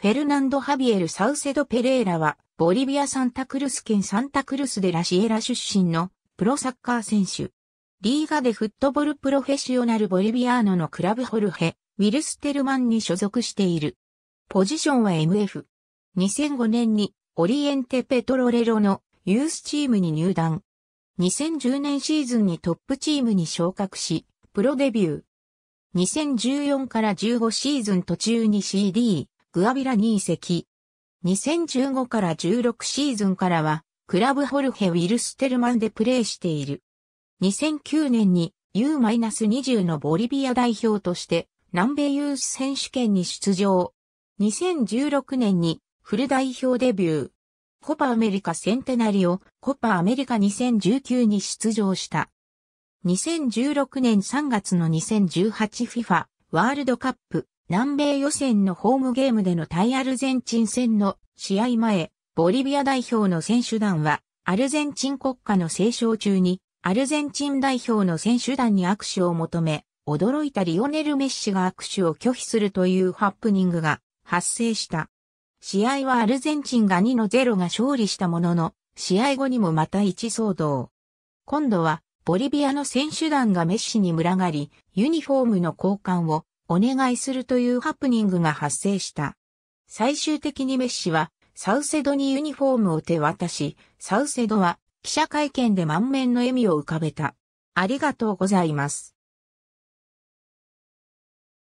フェルナンド・ハビエル・サウセド・ペレーラは、ボリビア・サンタクルス県サンタクルスでラシエラ出身のプロサッカー選手。リーガでフットボールプロフェッショナルボリビアーノのクラブホルヘ、ウィルステルマンに所属している。ポジションは MF。2005年にオリエンテ・ペトロレロのユースチームに入団。2010年シーズンにトップチームに昇格し、プロデビュー。2014から15シーズン途中に CD、ウアビラに移籍。2015から16シーズンからは、クラブホルヘ・ウィルステルマンでプレーしている。2009年に U-20 のボリビア代表として南米ユース選手権に出場。2016年にフル代表デビュー。コパアメリカセンテナリオ、コパアメリカ2019に出場した。2016年3月の 2018FIFA ワールドカップ南米予選のホームゲームでの対アルゼンチン戦の試合前、ボリビア代表の選手団は、アルゼンチン国家の斉唱中に、アルゼンチン代表の選手団に握手を求め、驚いたリオネル・メッシが握手を拒否するというハプニングが発生した。試合はアルゼンチンが2の0が勝利したものの、試合後にもまた1騒動。今度は、ボリビアの選手団がメッシに群がり、ユニフォームの交換をお願いするというハプニングが発生した。最終的にメッシはサウセドにユニフォームを手渡し、サウセドは記者会見で満面の笑みを浮かべた。ありがとうございます。